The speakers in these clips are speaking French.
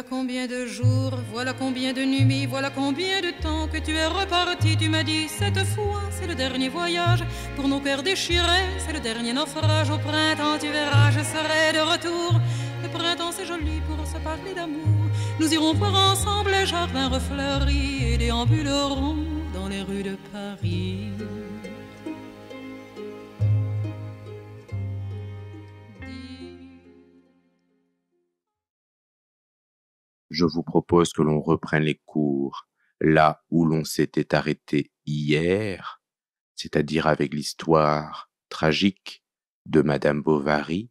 Voilà combien de jours, voilà combien de nuits, voilà combien de temps que tu es reparti. Tu m'as dit, cette fois, c'est le dernier voyage. Pour nos pères déchirés, c'est le dernier naufrage. Au printemps, tu verras, je serai de retour. Le printemps, c'est joli pour se parler d'amour. Nous irons voir ensemble les jardins refleuris et déambulerons dans les rues de Paris. je vous propose que l'on reprenne les cours là où l'on s'était arrêté hier, c'est-à-dire avec l'histoire tragique de Madame Bovary.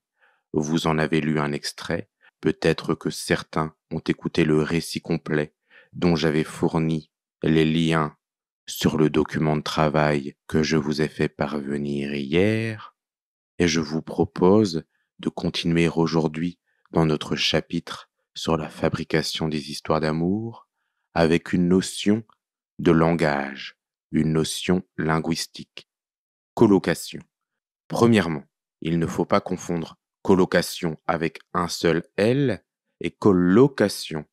Vous en avez lu un extrait, peut-être que certains ont écouté le récit complet dont j'avais fourni les liens sur le document de travail que je vous ai fait parvenir hier, et je vous propose de continuer aujourd'hui dans notre chapitre sur la fabrication des histoires d'amour avec une notion de langage, une notion linguistique. Colocation. Premièrement, il ne faut pas confondre colocation avec un seul L et collocation,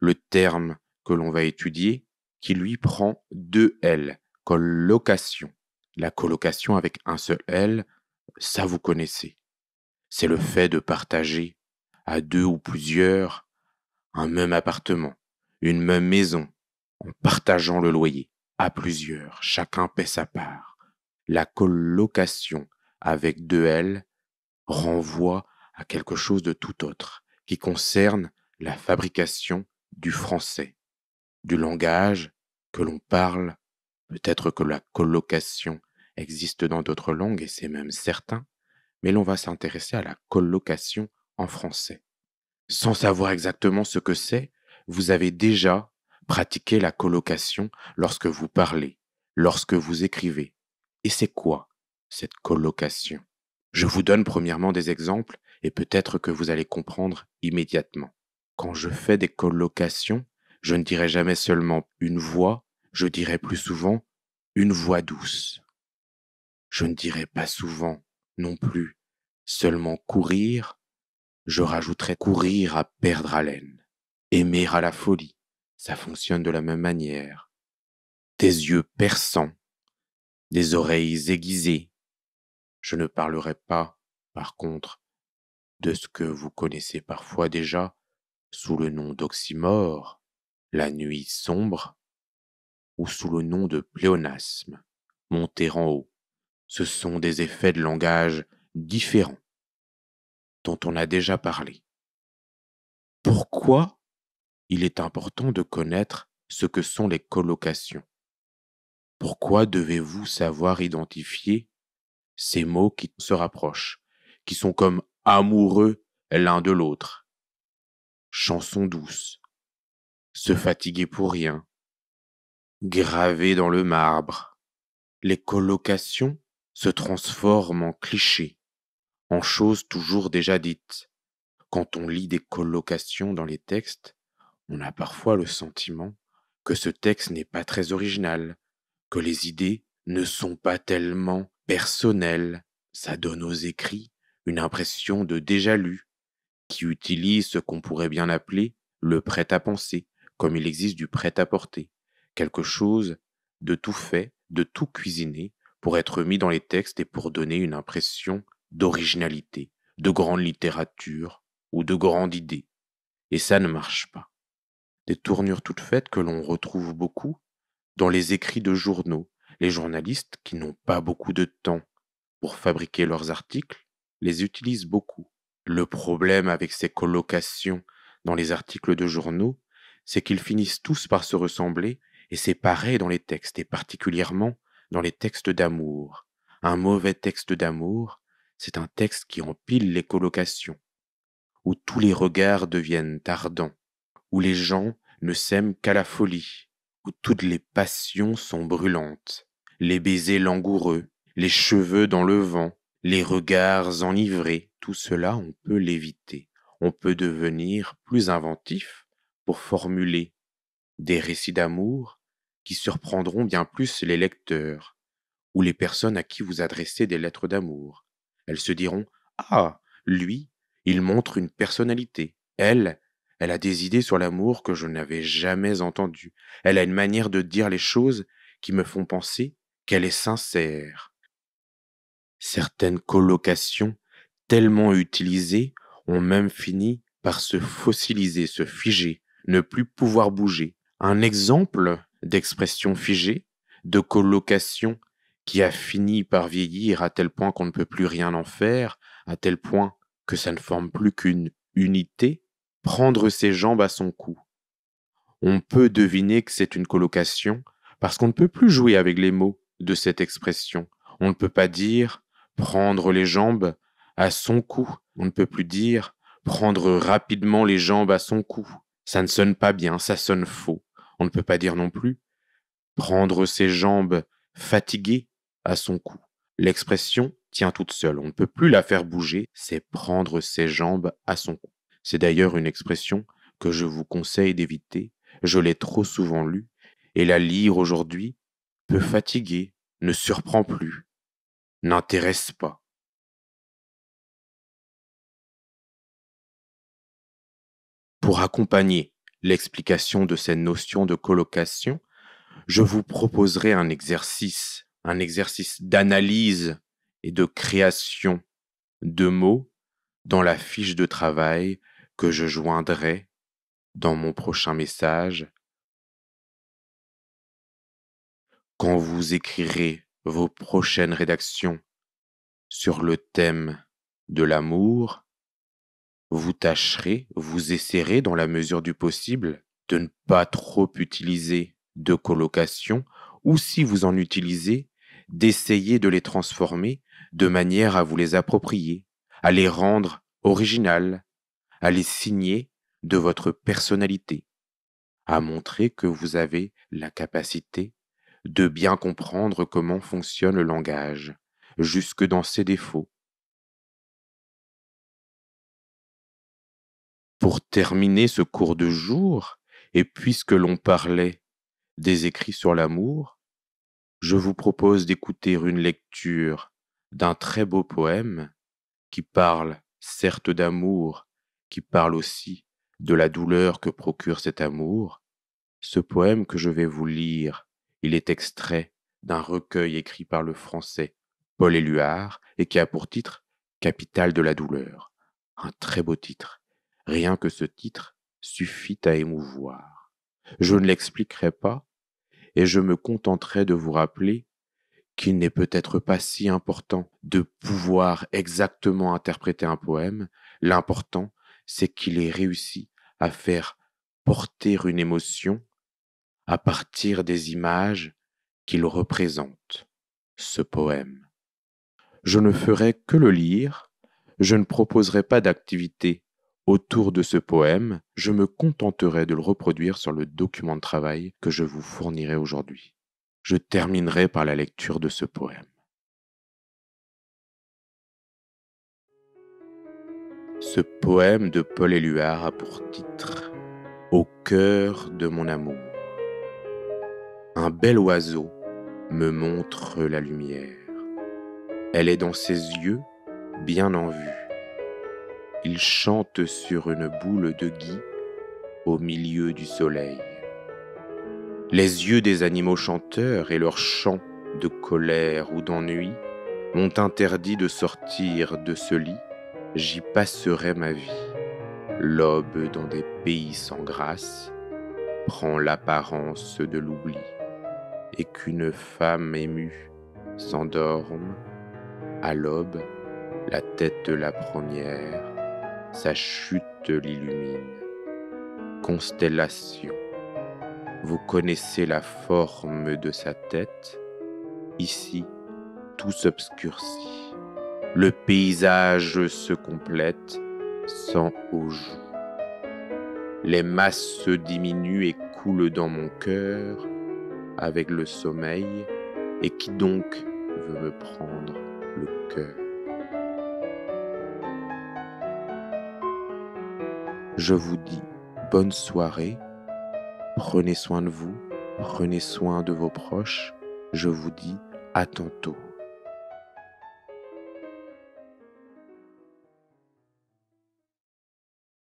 le terme que l'on va étudier, qui lui prend deux L, collocation. La colocation avec un seul L, ça vous connaissez. C'est le fait de partager à deux ou plusieurs un même appartement, une même maison, en partageant le loyer, à plusieurs, chacun paie sa part. La colocation avec deux L renvoie à quelque chose de tout autre, qui concerne la fabrication du français, du langage que l'on parle. Peut-être que la colocation existe dans d'autres langues, et c'est même certain, mais l'on va s'intéresser à la colocation en français. Sans savoir exactement ce que c'est, vous avez déjà pratiqué la colocation lorsque vous parlez, lorsque vous écrivez. Et c'est quoi cette colocation Je vous donne premièrement des exemples et peut-être que vous allez comprendre immédiatement. Quand je fais des colocations, je ne dirai jamais seulement une voix, je dirai plus souvent une voix douce. Je ne dirai pas souvent non plus seulement courir, je rajouterais courir à perdre haleine, aimer à la folie, ça fonctionne de la même manière. Des yeux perçants, des oreilles aiguisées. Je ne parlerai pas, par contre, de ce que vous connaissez parfois déjà sous le nom d'oxymore, la nuit sombre, ou sous le nom de pléonasme, monter en haut. Ce sont des effets de langage différents dont on a déjà parlé. Pourquoi il est important de connaître ce que sont les colocations Pourquoi devez-vous savoir identifier ces mots qui se rapprochent, qui sont comme amoureux l'un de l'autre Chanson douce, se fatiguer pour rien, graver dans le marbre. Les colocations se transforment en clichés, en choses toujours déjà dites. Quand on lit des collocations dans les textes, on a parfois le sentiment que ce texte n'est pas très original, que les idées ne sont pas tellement personnelles. Ça donne aux écrits une impression de déjà lu, qui utilise ce qu'on pourrait bien appeler le prêt à penser, comme il existe du prêt à porter, quelque chose de tout fait, de tout cuisiné, pour être mis dans les textes et pour donner une impression d'originalité, de grande littérature ou de grande idée. Et ça ne marche pas. Des tournures toutes faites que l'on retrouve beaucoup dans les écrits de journaux, les journalistes qui n'ont pas beaucoup de temps pour fabriquer leurs articles les utilisent beaucoup. Le problème avec ces collocations dans les articles de journaux, c'est qu'ils finissent tous par se ressembler et séparer dans les textes et particulièrement dans les textes d'amour. Un mauvais texte d'amour c'est un texte qui empile les colocations, où tous les regards deviennent ardents, où les gens ne s'aiment qu'à la folie, où toutes les passions sont brûlantes, les baisers langoureux, les cheveux dans le vent, les regards enivrés, tout cela on peut l'éviter, on peut devenir plus inventif pour formuler des récits d'amour qui surprendront bien plus les lecteurs ou les personnes à qui vous adressez des lettres d'amour elles se diront Ah, lui, il montre une personnalité. Elle, elle a des idées sur l'amour que je n'avais jamais entendues. Elle a une manière de dire les choses qui me font penser qu'elle est sincère. Certaines colocations, tellement utilisées, ont même fini par se fossiliser, se figer, ne plus pouvoir bouger. Un exemple d'expression figée, de colocation qui a fini par vieillir à tel point qu'on ne peut plus rien en faire, à tel point que ça ne forme plus qu'une unité, prendre ses jambes à son cou. On peut deviner que c'est une colocation, parce qu'on ne peut plus jouer avec les mots de cette expression. On ne peut pas dire prendre les jambes à son cou. On ne peut plus dire prendre rapidement les jambes à son cou. Ça ne sonne pas bien, ça sonne faux. On ne peut pas dire non plus prendre ses jambes fatiguées à son cou. L'expression tient toute seule, on ne peut plus la faire bouger, c'est prendre ses jambes à son cou. C'est d'ailleurs une expression que je vous conseille d'éviter, je l'ai trop souvent lue, et la lire aujourd'hui peut fatiguer, ne surprend plus, n'intéresse pas. Pour accompagner l'explication de ces notions de colocation, je vous proposerai un exercice un exercice d'analyse et de création de mots dans la fiche de travail que je joindrai dans mon prochain message. Quand vous écrirez vos prochaines rédactions sur le thème de l'amour, vous tâcherez, vous essaierez dans la mesure du possible de ne pas trop utiliser de colocation ou si vous en utilisez, d'essayer de les transformer de manière à vous les approprier, à les rendre originales, à les signer de votre personnalité, à montrer que vous avez la capacité de bien comprendre comment fonctionne le langage, jusque dans ses défauts. Pour terminer ce cours de jour, et puisque l'on parlait des écrits sur l'amour, je vous propose d'écouter une lecture d'un très beau poème qui parle certes d'amour, qui parle aussi de la douleur que procure cet amour. Ce poème que je vais vous lire, il est extrait d'un recueil écrit par le français Paul Éluard et qui a pour titre Capitale de la douleur. Un très beau titre. Rien que ce titre suffit à émouvoir. Je ne l'expliquerai pas, et je me contenterai de vous rappeler qu'il n'est peut-être pas si important de pouvoir exactement interpréter un poème, l'important c'est qu'il ait réussi à faire porter une émotion à partir des images qu'il représente, ce poème. Je ne ferai que le lire, je ne proposerai pas d'activité Autour de ce poème, je me contenterai de le reproduire sur le document de travail que je vous fournirai aujourd'hui. Je terminerai par la lecture de ce poème. Ce poème de Paul Éluard a pour titre Au cœur de mon amour. Un bel oiseau me montre la lumière. Elle est dans ses yeux, bien en vue. Il chante sur une boule de gui au milieu du soleil. Les yeux des animaux chanteurs et leurs chants de colère ou d'ennui m'ont interdit de sortir de ce lit, j'y passerai ma vie. L'aube dans des pays sans grâce prend l'apparence de l'oubli, et qu'une femme émue s'endorme à l'aube, la tête la première, sa chute l'illumine. Constellation, vous connaissez la forme de sa tête. Ici, tout s'obscurcit. Le paysage se complète sans au Les masses se diminuent et coulent dans mon cœur avec le sommeil. Et qui donc veut me prendre le cœur Je vous dis bonne soirée, prenez soin de vous, prenez soin de vos proches, je vous dis à tantôt.